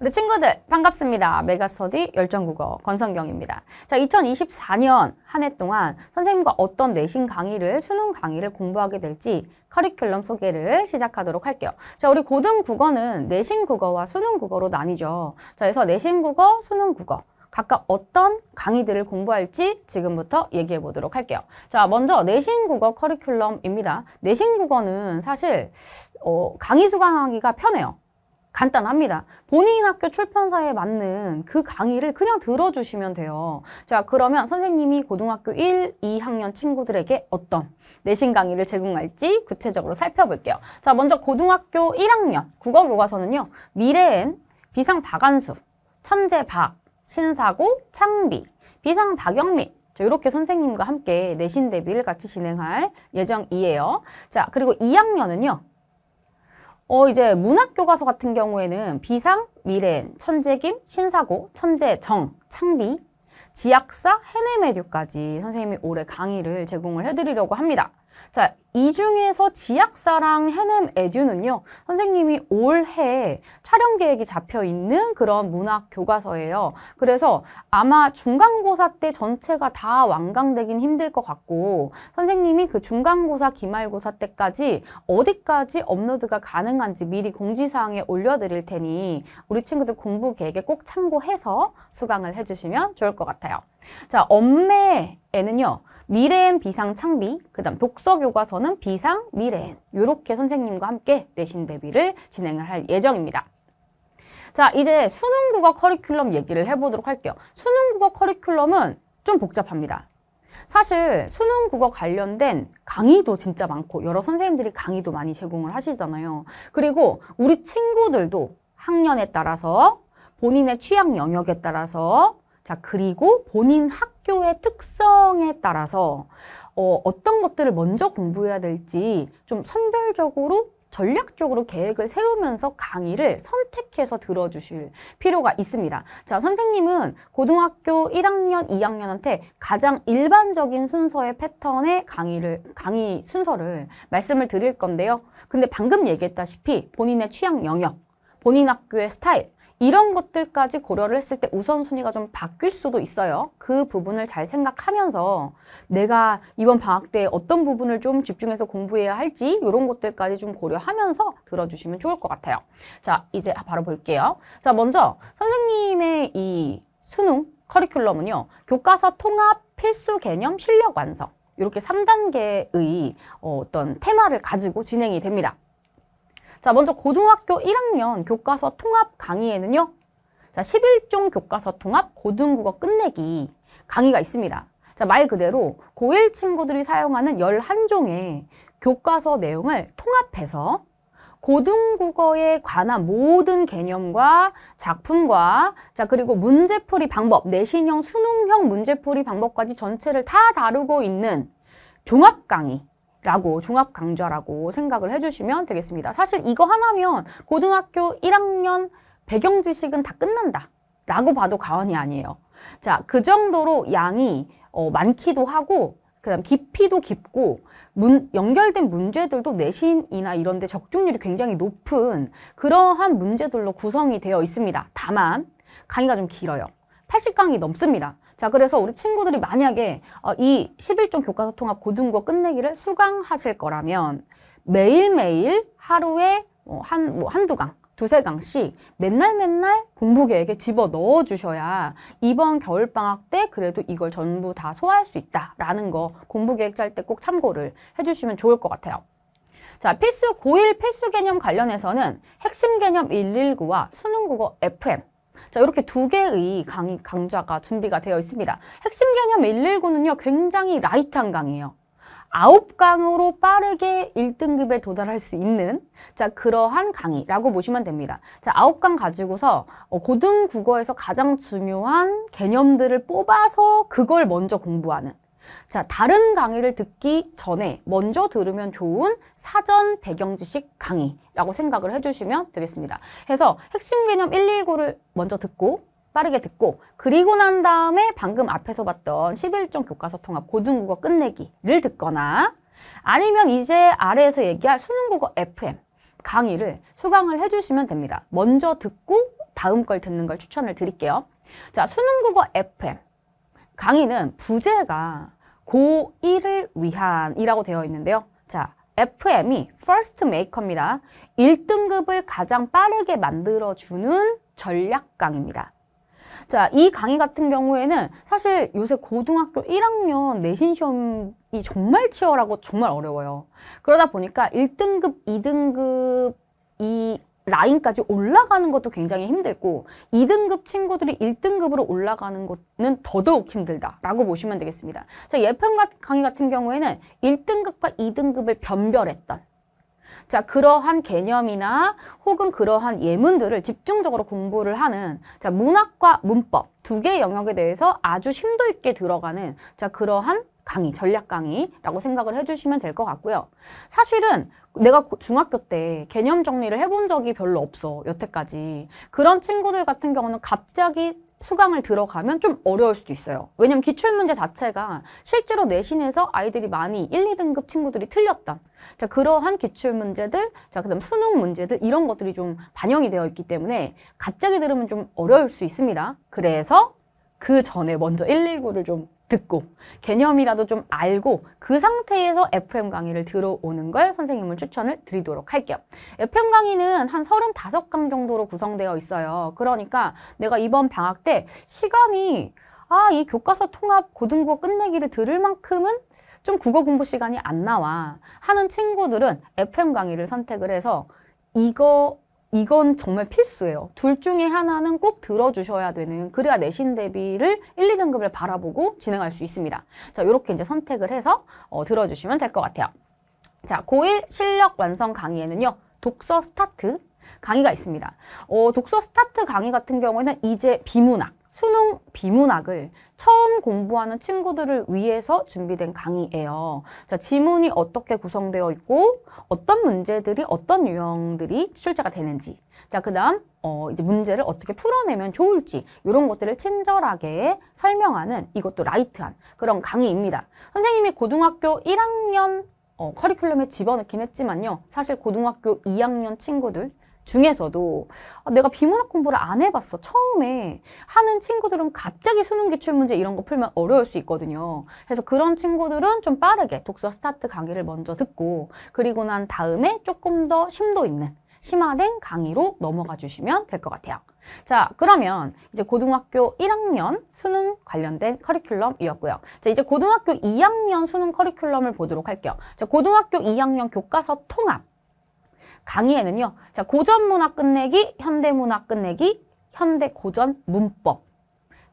우리 네, 친구들 반갑습니다. 메가스터디 열정국어 권성경입니다. 자, 2024년 한 해 동안 선생님과 어떤 내신 강의를, 수능 강의를 공부하게 될지 커리큘럼 소개를 시작하도록 할게요. 자, 우리 고등 국어는 내신 국어와 수능 국어로 나뉘죠. 자, 그래서 내신 국어, 수능 국어. 각각 어떤 강의들을 공부할지 지금부터 얘기해 보도록 할게요. 자, 먼저 내신국어 커리큘럼입니다. 내신국어는 사실 어, 강의 수강하기가 편해요. 간단합니다. 본인 학교 출판사에 맞는 그 강의를 그냥 들어주시면 돼요. 자 그러면 선생님이 고등학교 1, 2학년 친구들에게 어떤 내신 강의를 제공할지 구체적으로 살펴볼게요. 자 먼저 고등학교 1학년 국어 교과서는요. 미래엔 비상 박안수, 천재 박, 신사고, 창비, 비상 박영민 자, 이렇게 선생님과 함께 내신 대비를 같이 진행할 예정이에요. 자, 그리고 2학년은요. 어 이제 문학 교과서 같은 경우에는 비상, 미래엔, 천재김, 신사고, 천재정, 창비, 지약사, 해내매듀까지 선생님이 올해 강의를 제공을 해드리려고 합니다. 자, 이 중에서 지약사랑 해냄 에듀는요, 선생님이 올해 촬영 계획이 잡혀 있는 그런 문학 교과서예요. 그래서 아마 중간고사 때 전체가 다 완강되긴 힘들 것 같고, 선생님이 그 중간고사, 기말고사 때까지 어디까지 업로드가 가능한지 미리 공지사항에 올려드릴 테니, 우리 친구들 공부 계획에 꼭 참고해서 수강을 해주시면 좋을 것 같아요. 자, 엄매에는요, 미래엔 비상 창비, 그 다음 독서 교과서는 비상 미래엔 이렇게 선생님과 함께 내신 대비를 진행을 할 예정입니다. 자, 이제 수능 국어 커리큘럼 얘기를 해보도록 할게요. 수능 국어 커리큘럼은 좀 복잡합니다. 사실 수능 국어 관련된 강의도 진짜 많고 여러 선생님들이 강의도 많이 제공을 하시잖아요. 그리고 우리 친구들도 학년에 따라서 본인의 취향 영역에 따라서 자 그리고 본인 학 학교의 특성에 따라서 어, 어떤 것들을 먼저 공부해야 될지 좀 선별적으로 전략적으로 계획을 세우면서 강의를 선택해서 들어주실 필요가 있습니다. 자, 선생님은 고등학교 1학년, 2학년한테 가장 일반적인 순서의 패턴의 강의를, 강의 순서를 말씀을 드릴 건데요. 근데 방금 얘기했다시피 본인의 취향 영역, 본인 학교의 스타일, 이런 것들까지 고려를 했을 때 우선순위가 좀 바뀔 수도 있어요. 그 부분을 잘 생각하면서 내가 이번 방학 때 어떤 부분을 좀 집중해서 공부해야 할지 이런 것들까지 좀 고려하면서 들어주시면 좋을 것 같아요. 자, 이제 바로 볼게요. 자, 먼저 선생님의 이 수능 커리큘럼은요. 교과서 통합, 필수 개념, 실력 완성 이렇게 삼단계의 어, 어떤 테마를 가지고 진행이 됩니다. 자, 먼저 고등학교 1학년 교과서 통합 강의에는요. 자, 11종 교과서 통합 고등국어 끝내기 강의가 있습니다. 자, 말 그대로 고1 친구들이 사용하는 11종의 교과서 내용을 통합해서 고등국어에 관한 모든 개념과 작품과 자 그리고 문제풀이 방법, 내신형, 수능형 문제풀이 방법까지 전체를 다 다루고 있는 종합 강의 라고 종합 강좌라고 생각을 해주시면 되겠습니다. 사실 이거 하나면 고등학교 1학년 배경 지식은 다 끝난다 라고 봐도 과언이 아니에요. 자, 그 정도로 양이 어, 많기도 하고 그 다음 깊이도 깊고 문, 연결된 문제들도 내신이나 이런 데 적중률이 굉장히 높은 그러한 문제들로 구성이 되어 있습니다. 다만 강의가 좀 길어요. 80강이 넘습니다. 자, 그래서 우리 친구들이 만약에 어, 이 11종 교과서 통합 고등고 끝내기를 수강하실 거라면 매일매일 하루에 뭐 한, 뭐 한두 강, 두세 강씩 맨날 맨날 공부 계획에 집어 넣어 주셔야 이번 겨울방학 때 그래도 이걸 전부 다 소화할 수 있다라는 거 공부 계획 짤 때 꼭 참고를 해주시면 좋을 것 같아요. 자, 필수 고1 필수 개념 관련해서는 핵심 개념 119와 수능 국어 FM 자, 이렇게 두 개의 강의, 강좌가 준비가 되어 있습니다. 핵심 개념 119는요, 굉장히 라이트한 강의예요. 아홉 강으로 빠르게 1등급에 도달할 수 있는 자 그러한 강의라고 보시면 됩니다. 자 아홉 강 가지고서 어, 고등 국어에서 가장 중요한 개념들을 뽑아서 그걸 먼저 공부하는 자, 다른 강의를 듣기 전에 먼저 들으면 좋은 사전 배경 지식 강의라고 생각을 해주시면 되겠습니다. 해서 핵심 개념 119를 먼저 듣고 빠르게 듣고 그리고 난 다음에 방금 앞에서 봤던 11종 교과서 통합 고등국어 끝내기를 듣거나 아니면 이제 아래에서 얘기할 수능국어 FM 강의를 수강을 해주시면 됩니다. 먼저 듣고 다음 걸 듣는 걸 추천을 드릴게요. 자, 수능국어 FM 강의는 부제가 고1을 위한이라고 되어 있는데요. 자, FM이 First Maker입니다. 1등급을 가장 빠르게 만들어주는 전략 강입니다. 자, 이 강의 같은 경우에는 사실 요새 고등학교 1학년 내신 시험이 정말 치열하고 정말 어려워요. 그러다 보니까 1등급, 2등급 이 라인까지 올라가는 것도 굉장히 힘들고 2등급 친구들이 1등급으로 올라가는 것은 더더욱 힘들다라고 보시면 되겠습니다. 자, 예편 강의 같은 경우에는 1등급과 2등급을 변별했던 자 그러한 개념이나 혹은 그러한 예문들을 집중적으로 공부를 하는 자 문학과 문법 두 개의 영역에 대해서 아주 심도 있게 들어가는 자 그러한 강의, 전략 강의라고 생각을 해주시면 될 것 같고요. 사실은 내가 중학교 때 개념 정리를 해본 적이 별로 없어, 여태까지. 그런 친구들 같은 경우는 갑자기 수강을 들어가면 좀 어려울 수도 있어요. 왜냐면 기출문제 자체가 실제로 내신에서 아이들이 많이 1, 2등급 친구들이 틀렸던 자 그러한 기출문제들, 자 그다음 수능 문제들 이런 것들이 좀 반영이 되어 있기 때문에 갑자기 들으면 좀 어려울 수 있습니다. 그래서 그 전에 먼저 119를 좀 듣고 개념이라도 좀 알고 그 상태에서 FM 강의를 들어오는 걸 선생님을 추천을 드리도록 할게요. FM 강의는 한 35강 정도로 구성되어 있어요. 그러니까 내가 이번 방학 때 시간이 아, 이 교과서 통합 고등국어 끝내기를 들을 만큼은 좀 국어 공부 시간이 안 나와 하는 친구들은 FM 강의를 선택을 해서 이거 이건 정말 필수예요. 둘 중에 하나는 꼭 들어주셔야 되는 그래야 내신 대비를 1, 2등급을 바라보고 진행할 수 있습니다. 자 이렇게 이제 선택을 해서 어, 들어주시면 될 것 같아요. 자 고1 실력 완성 강의에는요. 독서 스타트 강의가 있습니다. 어, 독서 스타트 강의 같은 경우에는 이제 비문학 수능 비문학을 처음 공부하는 친구들을 위해서 준비된 강의예요. 자, 지문이 어떻게 구성되어 있고 어떤 문제들이 어떤 유형들이 출제가 되는지 자, 그 다음 어, 이제 문제를 어떻게 풀어내면 좋을지 이런 것들을 친절하게 설명하는 이것도 라이트한 그런 강의입니다. 선생님이 고등학교 1학년 어, 커리큘럼에 집어넣긴 했지만요. 사실 고등학교 2학년 친구들 중에서도 아, 내가 비문학 공부를 안 해봤어. 처음에 하는 친구들은 갑자기 수능 기출문제 이런 거 풀면 어려울 수 있거든요. 그래서 그런 친구들은 좀 빠르게 독서 스타트 강의를 먼저 듣고 그리고 난 다음에 조금 더 심도 있는 심화된 강의로 넘어가 주시면 될 것 같아요. 자, 그러면 이제 고등학교 1학년 수능 관련된 커리큘럼이었고요. 자, 이제 고등학교 2학년 수능 커리큘럼을 보도록 할게요. 자, 고등학교 2학년 교과서 통합. 강의에는요. 자, 고전 문학 끝내기, 현대 문학 끝내기, 현대 고전 문법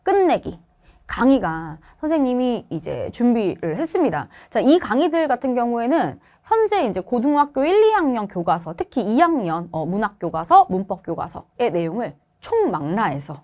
끝내기 강의가 선생님이 이제 준비를 했습니다. 자, 이 강의들 같은 경우에는 현재 이제 고등학교 1, 2학년 교과서, 특히 2학년 어, 문학 교과서, 문법 교과서의 내용을 총망라해서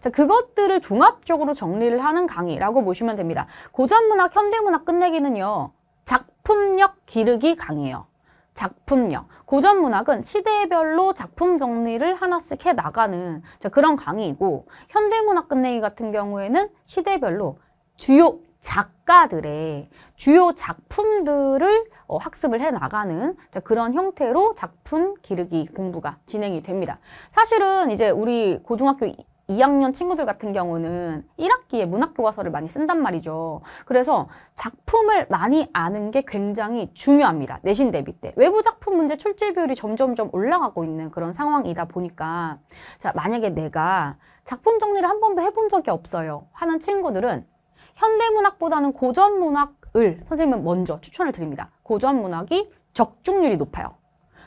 자, 그것들을 종합적으로 정리를 하는 강의라고 보시면 됩니다. 고전문학, 현대문학 끝내기는요. 작품력 기르기 강의예요. 작품력, 고전 문학은 시대별로 작품 정리를 하나씩 해 나가는 그런 강의이고 현대 문학 끝내기 같은 경우에는 시대별로 주요 작가들의 주요 작품들을 어, 학습을 해 나가는 그런 형태로 작품 기르기 공부가 진행이 됩니다. 사실은 이제 우리 고등학교 2학년 친구들 같은 경우는 1학기에 문학 교과서를 많이 쓴단 말이죠. 그래서 작품을 많이 아는 게 굉장히 중요합니다. 내신 대비 때. 외부 작품 문제 출제 비율이 점점점 올라가고 있는 그런 상황이다 보니까 자, 만약에 내가 작품 정리를 한 번도 해본 적이 없어요. 하는 친구들은 현대문학보다는 고전문학을 선생님은 먼저 추천을 드립니다. 고전문학이 적중률이 높아요.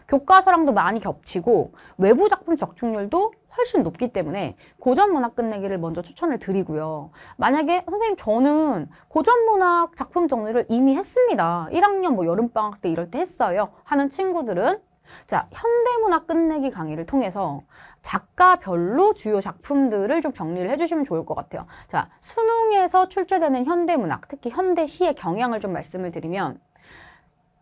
교과서랑도 많이 겹치고 외부 작품 적중률도 훨씬 높기 때문에 고전 문학 끝내기를 먼저 추천을 드리고요. 만약에 선생님 저는 고전 문학 작품 정리를 이미 했습니다. 1학년 뭐 여름방학 때 이럴 때 했어요. 하는 친구들은 자, 현대문학 끝내기 강의를 통해서 작가별로 주요 작품들을 좀 정리를 해주시면 좋을 것 같아요. 자, 수능에서 출제되는 현대문학, 특히 현대시의 경향을 좀 말씀을 드리면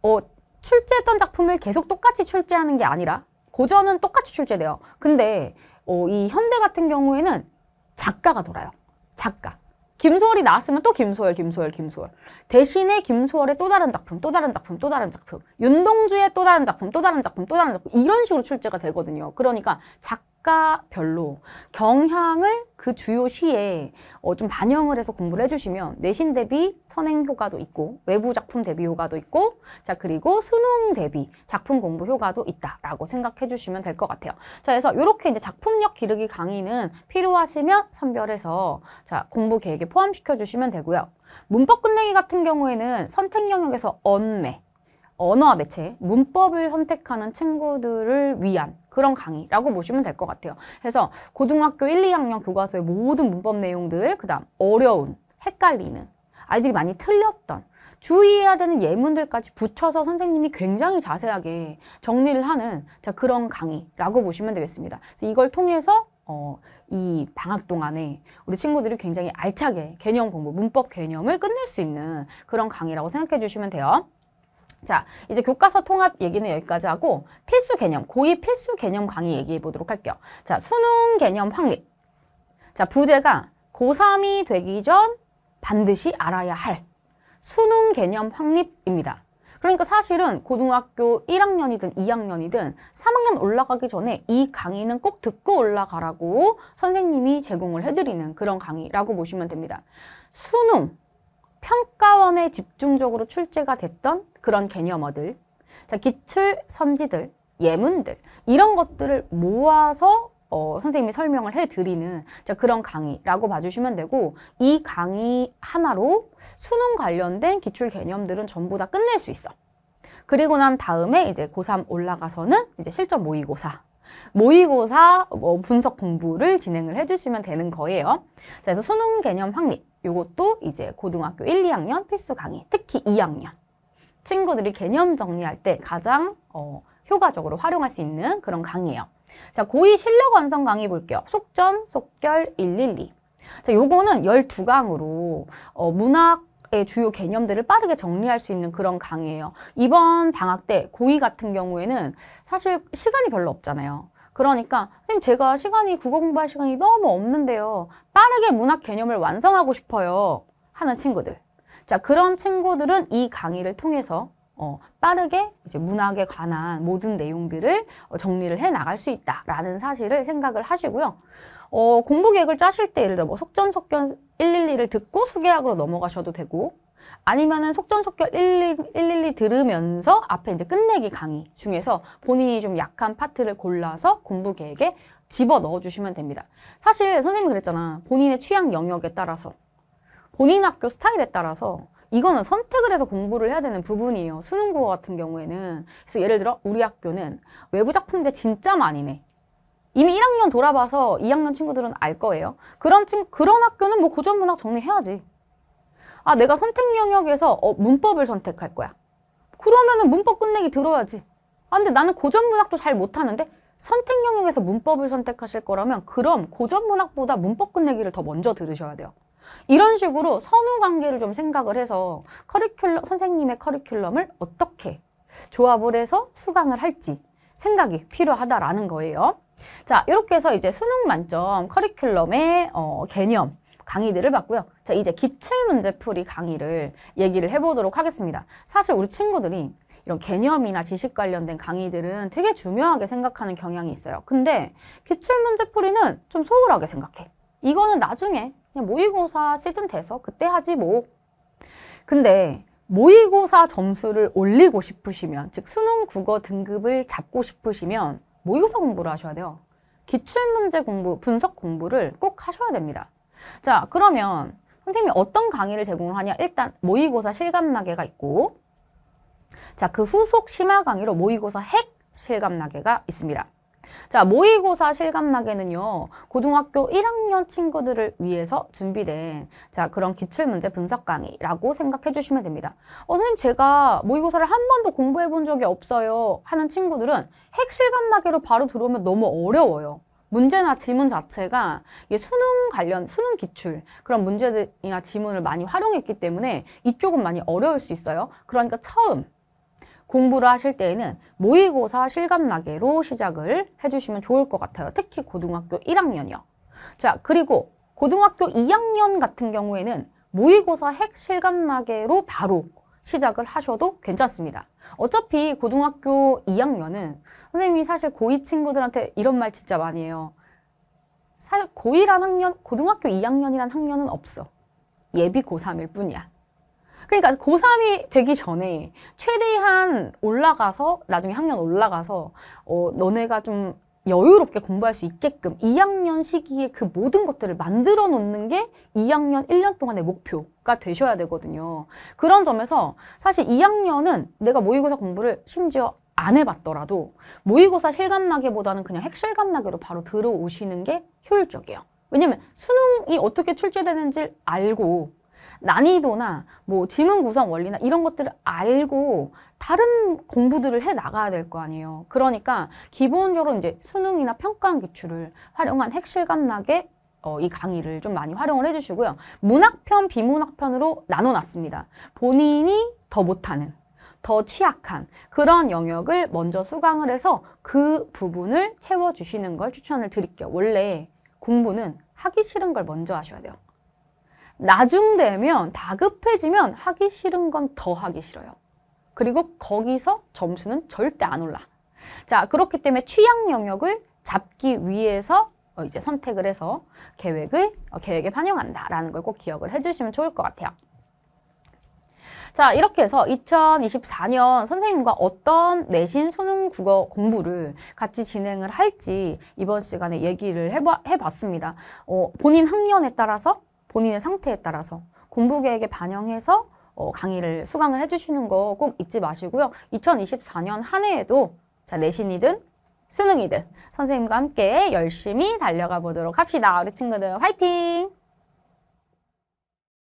어, 출제했던 작품을 계속 똑같이 출제하는 게 아니라 고전은 똑같이 출제돼요. 근데 어, 이 현대 같은 경우에는 작가가 돌아요. 작가. 김소월이 나왔으면 또 김소월, 김소월, 김소월. 대신에 김소월의 또 다른 작품, 또 다른 작품, 또 다른 작품. 윤동주의 또 다른 작품, 또 다른 작품, 또 다른 작품. 이런 식으로 출제가 되거든요. 그러니까 작 학과별로 경향을 그 주요 시에 어, 좀 반영을 해서 공부를 해주시면 내신 대비 선행 효과도 있고 외부 작품 대비 효과도 있고 자 그리고 수능 대비 작품 공부 효과도 있다라고 생각해 주시면 될 것 같아요. 자 그래서 이렇게 이제 작품력 기르기 강의는 필요하시면 선별해서 자 공부 계획에 포함시켜 주시면 되고요. 문법 끝내기 같은 경우에는 선택 영역에서 언매 언어와 매체, 문법을 선택하는 친구들을 위한 그런 강의라고 보시면 될 것 같아요. 그래서 고등학교 1, 2학년 교과서의 모든 문법 내용들, 그 다음 어려운, 헷갈리는, 아이들이 많이 틀렸던, 주의해야 되는 예문들까지 붙여서 선생님이 굉장히 자세하게 정리를 하는 자, 그런 강의라고 보시면 되겠습니다. 그래서 이걸 통해서 어, 이 방학 동안에 우리 친구들이 굉장히 알차게 개념 공부, 문법 개념을 끝낼 수 있는 그런 강의라고 생각해 주시면 돼요. 자, 이제 교과서 통합 얘기는 여기까지 하고 필수 개념, 고의 필수 개념 강의 얘기해 보도록 할게요. 자, 수능 개념 확립. 자, 부제가 고3이 되기 전 반드시 알아야 할 수능 개념 확립입니다. 그러니까 사실은 고등학교 1학년이든 2학년이든 3학년 올라가기 전에 이 강의는 꼭 듣고 올라가라고 선생님이 제공을 해드리는 그런 강의라고 보시면 됩니다. 수능, 평가원에 집중적으로 출제가 됐던 그런 개념어들, 자, 기출 선지들, 예문들 이런 것들을 모아서 어, 선생님이 설명을 해드리는 자, 그런 강의라고 봐주시면 되고 이 강의 하나로 수능 관련된 기출 개념들은 전부 다 끝낼 수 있어. 그리고 난 다음에 이제 고3 올라가서는 이제 실전 모의고사 모의고사 뭐 분석 공부를 진행을 해주시면 되는 거예요. 자, 그래서 수능 개념 확립 요것도 이제 고등학교 1, 2학년 필수 강의 특히 2학년 친구들이 개념 정리할 때 가장 어, 효과적으로 활용할 수 있는 그런 강의예요. 자, 고2 실력 완성 강의 볼게요. 속전, 속결, 112. 자, 요거는 12강으로 어, 문학, 주요 개념들을 빠르게 정리할 수 있는 그런 강의예요. 이번 방학 때 고2 같은 경우에는 사실 시간이 별로 없잖아요. 그러니까 선생님 제가 시간이 국어 공부할 시간이 너무 없는데요. 빠르게 문학 개념을 완성하고 싶어요. 하는 친구들. 자 그런 친구들은 이 강의를 통해서 어, 빠르게 이제 문학에 관한 모든 내용들을 어, 정리를 해 나갈 수 있다라는 사실을 생각을 하시고요. 어, 공부 계획을 짜실 때 예를 들어 뭐 속전속결 112를 듣고 수계학으로 넘어가셔도 되고 아니면은 속전속결 112, 112 들으면서 앞에 이제 끝내기 강의 중에서 본인이 좀 약한 파트를 골라서 공부 계획에 집어 넣어주시면 됩니다. 사실 선생님이 그랬잖아. 본인의 취향 영역에 따라서 본인 학교 스타일에 따라서 이거는 선택을 해서 공부를 해야 되는 부분이에요. 수능국어 같은 경우에는 그래서 예를 들어 우리 학교는 외부 작품제 진짜 많이 내. 이미 1학년 돌아봐서 2학년 친구들은 알 거예요. 그런 친 그런 학교는 뭐 고전 문학 정리해야지. 아 내가 선택 영역에서 어, 문법을 선택할 거야. 그러면은 문법 끝내기 들어야지. 아 근데 나는 고전 문학도 잘 못하는데 선택 영역에서 문법을 선택하실 거라면 그럼 고전 문학보다 문법 끝내기를 더 먼저 들으셔야 돼요. 이런 식으로 선후 관계를 좀 생각을 해서 커리큘럼 선생님의 커리큘럼을 어떻게 조합을 해서 수강을 할지 생각이 필요하다라는 거예요. 자, 이렇게 해서 이제 수능 만점 커리큘럼의 어, 개념, 강의들을 봤고요. 자, 이제 기출문제풀이 강의를 얘기를 해보도록 하겠습니다. 사실 우리 친구들이 이런 개념이나 지식 관련된 강의들은 되게 중요하게 생각하는 경향이 있어요. 근데 기출문제풀이는 좀 소홀하게 생각해. 이거는 나중에 그냥 모의고사 시즌 돼서 그때 하지 뭐. 근데 모의고사 점수를 올리고 싶으시면, 즉 수능 국어 등급을 잡고 싶으시면 모의고사 공부를 하셔야 돼요. 기출문제 공부, 분석 공부를 꼭 하셔야 됩니다. 자, 그러면 선생님이 어떤 강의를 제공 하냐? 일단 모의고사 실감나게가 있고 자, 그 후속 심화 강의로 모의고사 핵 실감나게가 있습니다. 자, 모의고사 실감나게는요. 고등학교 1학년 친구들을 위해서 준비된 자, 그런 기출문제 분석 강의라고 생각해 주시면 됩니다. 어, 선생님 제가 모의고사를 한 번도 공부해 본 적이 없어요 하는 친구들은 핵실감나게로 바로 들어오면 너무 어려워요. 문제나 지문 자체가 수능 관련 수능 기출 그런 문제들이나 지문을 많이 활용했기 때문에 이쪽은 많이 어려울 수 있어요. 그러니까 처음 공부를 하실 때에는 모의고사 실감나게로 시작을 해주시면 좋을 것 같아요. 특히 고등학교 1학년이요. 자, 그리고 고등학교 2학년 같은 경우에는 모의고사 핵 실감나게로 바로 시작을 하셔도 괜찮습니다. 어차피 고등학교 2학년은 선생님이 사실 고2 친구들한테 이런 말 진짜 많이 해요. 고1란 학년, 고등학교 2학년이란 학년은 없어. 예비 고3일 뿐이야. 그러니까 고3이 되기 전에 최대한 올라가서 나중에 학년 올라가서 어 너네가 좀 여유롭게 공부할 수 있게끔 2학년 시기에 그 모든 것들을 만들어 놓는 게 2학년 1년 동안의 목표가 되셔야 되거든요. 그런 점에서 사실 2학년은 내가 모의고사 공부를 심지어 안 해봤더라도 모의고사 실감나기보다는 그냥 핵실감나기로 바로 들어오시는 게 효율적이에요. 왜냐면 수능이 어떻게 출제되는지 알고 난이도나 뭐 지문 구성 원리나 이런 것들을 알고 다른 공부들을 해 나가야 될 거 아니에요. 그러니까 기본적으로 이제 수능이나 평가원 기출을 활용한 핵실감나게 어, 이 강의를 좀 많이 활용을 해주시고요. 문학편, 비문학편으로 나눠놨습니다. 본인이 더 못하는, 더 취약한 그런 영역을 먼저 수강을 해서 그 부분을 채워주시는 걸 추천을 드릴게요. 원래 공부는 하기 싫은 걸 먼저 하셔야 돼요. 나중 되면 다급해지면 하기 싫은 건 더 하기 싫어요. 그리고 거기서 점수는 절대 안 올라. 자, 그렇기 때문에 취향 영역을 잡기 위해서 어, 이제 선택을 해서 계획을 어, 계획에 반영한다라는 걸 꼭 기억을 해주시면 좋을 것 같아요. 자, 이렇게 해서 2024년 선생님과 어떤 내신 수능 국어 공부를 같이 진행을 할지 이번 시간에 얘기를 해봐, 해봤습니다. 어, 본인 학년에 따라서 본인의 상태에 따라서 공부 계획에 반영해서 어, 강의를 수강을 해주시는 거 꼭 잊지 마시고요. 2024년 한 해에도 자 내신이든 수능이든 선생님과 함께 열심히 달려가 보도록 합시다. 우리 친구들 화이팅!